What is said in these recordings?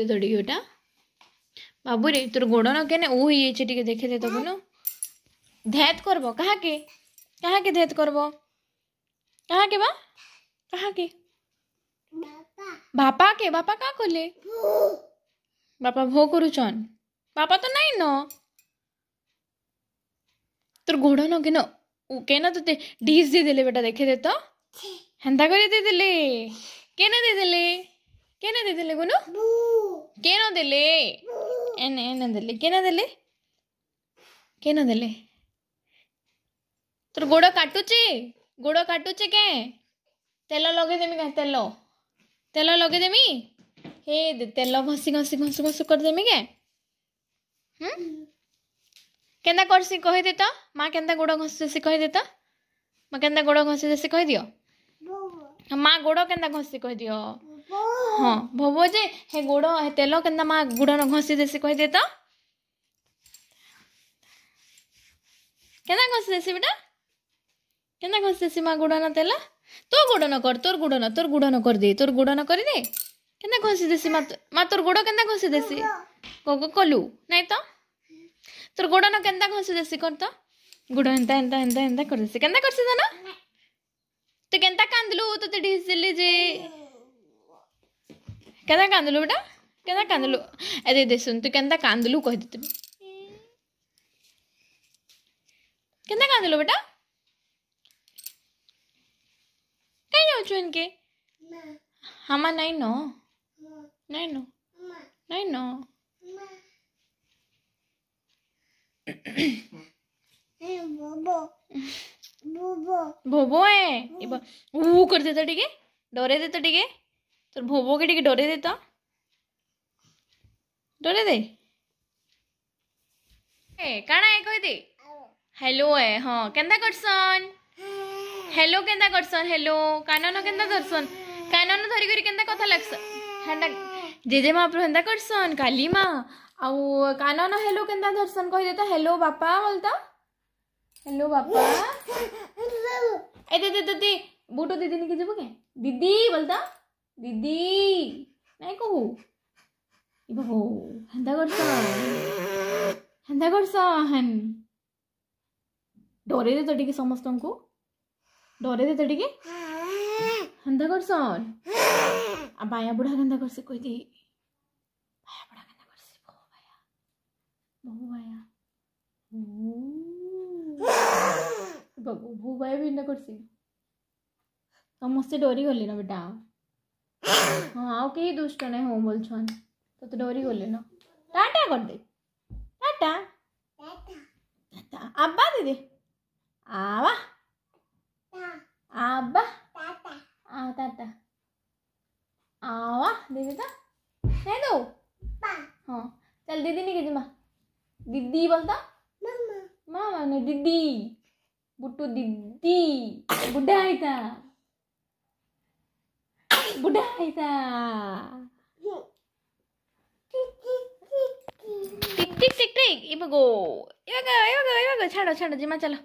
दे थोड़ी बाबू रे तोर गोड़ न केने ओ देखे दे तबो न धैत करबो कहा के धैत करबो कहा के बा कहा के बापा के बापा का कोले बापा भो करुचन बापा तो नहीं न तोर गोड़ न केने কেন তোতে ডিস দিয়ে দিলে বেটা দেখে দে তো হেন্দা করে দিয়ে দিলে কেন দিয়ে দিলে কেন দিয়ে দিলে কোনো ಏನೋದಿಲ್ಲಿ ಏನು ಏನಂದಲ್ಲಿ ಏನದಲ್ಲಿ ಏನೋದಲ್ಲಿ ତୋର ଗୋଡ଼ କାଟୁଛି ଗୋଡ଼ କାଟୁଛି କେ ତେଲ ଲଗେଇଦେମି କେ ତେଲ ତେଲ ଲଗେଇଦେମି ହେ ତେଲ ଘଷି ଘଷି ଘଷି ଘଷି କରିଦେମି କେ କେନ୍ତା କର୍ସି କହିଦେ ତ ମା କେନ୍ତା ଗୋଡ଼ ଘଷି ଦେସି କହିଦେ ତ ମା କେନ୍ତା ଗୋଡ଼ ଘଷି ଦେସି କହିଦିଅ ମା ଗୋଡ଼ କେନ୍ତା ଘଷି କହିଦିଅ ହଁ ଭବ ଯେ ହେ ଗୋଡ଼ ହେ ତେଲ କେନ୍ତା ମା ଗୁଡ଼ ନ ଘଷି ଦେସି କହିଦିଏ ତ କେନ୍ତା ଘଷି ଦେସି ବେଟା କେନ୍ତା ଘଷି ଦେସି ମା ଗୁଡ଼ ନ ତେଲ ତୋ ଗୋଡ଼ ନ କର ତୋର ଗୁଡ଼ ନ ତୋର ଗୁଡ଼ ନ କରିଦେ ତୋର ଗୁଡ଼ ନ କରିଦେ କେନ୍ତା ଘଷି ଦେସି ମା ତୋର ଗୋଡ଼ କେନ୍ତା ଘଷି ଦେସି କଲୁ ନାଇଁ ତ ତୋର ଗୋଡ଼ ନ କେନ୍ତା ଘଷି ଦେସି କର ତ ଗୁଡ଼ ଏନ୍ତା ଏନ୍ତା ଏନ୍ତା ଏନ୍ତା କରିଦେସି କେନ୍ତା କରିସି ତ ତୁ କେନ୍ତା କାନ୍ଦିଲୁ ତତେ ଢିସିଲି ଯେ କେନ୍ତା କାନ୍ଦଲୁ ବେଟା କେନ୍ତା କାନ୍ଦଲୁ ଆରେ ଦେଶୁନ୍ ତୁ କେନ୍ତା କାନ୍ଦଲୁ କହିଦେଇଥିଲୁ କେନ୍ତା କାନ୍ଦଲୁ ବେଟା କାଇଁ ଯାଉଛୁ ଏନ୍କେ ହାମା ନାଇଁ ନ ନାଇଁ ନ ନାଇଁ ନ भोबो आहे ऊ करते तर ठीक आहे डोरे देतं ठीक आहे তোর ভোবোকে ଟିକେ ডরে দে তো ডরে দে এ কানা এ কই দে হ্যালো এ হ্যাঁ কেন্দা করছন হ্যালো কেন্দা করছন হ্যালো কানন কেন্দা ধরছন কানন ধরি করি কেন্দা কথা লাগছ হ্যাঁ হেন্দা জেজেমা আপু হেন্দা করছন মা আউ কানন হ্যালো কেন্দা ধরছন কই দে তো হ্যালো বাপা বলতো হ্যালো বাপা এ দে দে দিদি বুটো দিদি নিকে যাবো কে দিদি বলতা ଦିଦି ନାଇଁ କହୁ ଏ ବୋ ହେନ୍ତା କରସ ହେନ୍ତା କରସ ହେନ୍ ଡରେଇ ଦେ ତ ଟିକେ ସମସ୍ତଙ୍କୁ ଡରେଇ ଦେ ତ ଟିକେ ହେନ୍ତା କରସନ୍ ଆଉ ବାୟା ବୁଢ଼ା କେନ୍ତା କରସି କହିଦି ବାୟା ବୁଢ଼ା କେନ୍ତା କରସି ବହୁ ବାୟା ବହୁ ବାୟା ବାବୁ ବହୁ ବାୟା ବି ଏନ୍ତା କରସି ସମସ୍ତେ ଡରିଗଲେ ନା ବେଟା हाँ ओके ही दुष्ट नहीं हो बोल छन तो तो डोरी बोले ना टाटा कर दे टाटा टाटा अब्बा दीदी आवा आबा आवा दीदी तो। तो? हाँ। बोलता दीदी बुट्टू दीदी बुढ़ा Budai ta. ಟಿಕ್ ಟಿಕ್ ಟಿಕ್ ಟಿಕ್ ಇವಾಗ ಇವಾಗ ಇವಾಗ ಇವಾಗ ಛಾಡೋ ಛಾಡೋ ಜಿಮಾ ಚಲೋ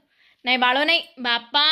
ನೈ ಬಾಳೋ ನೈ ಬಾಪಾ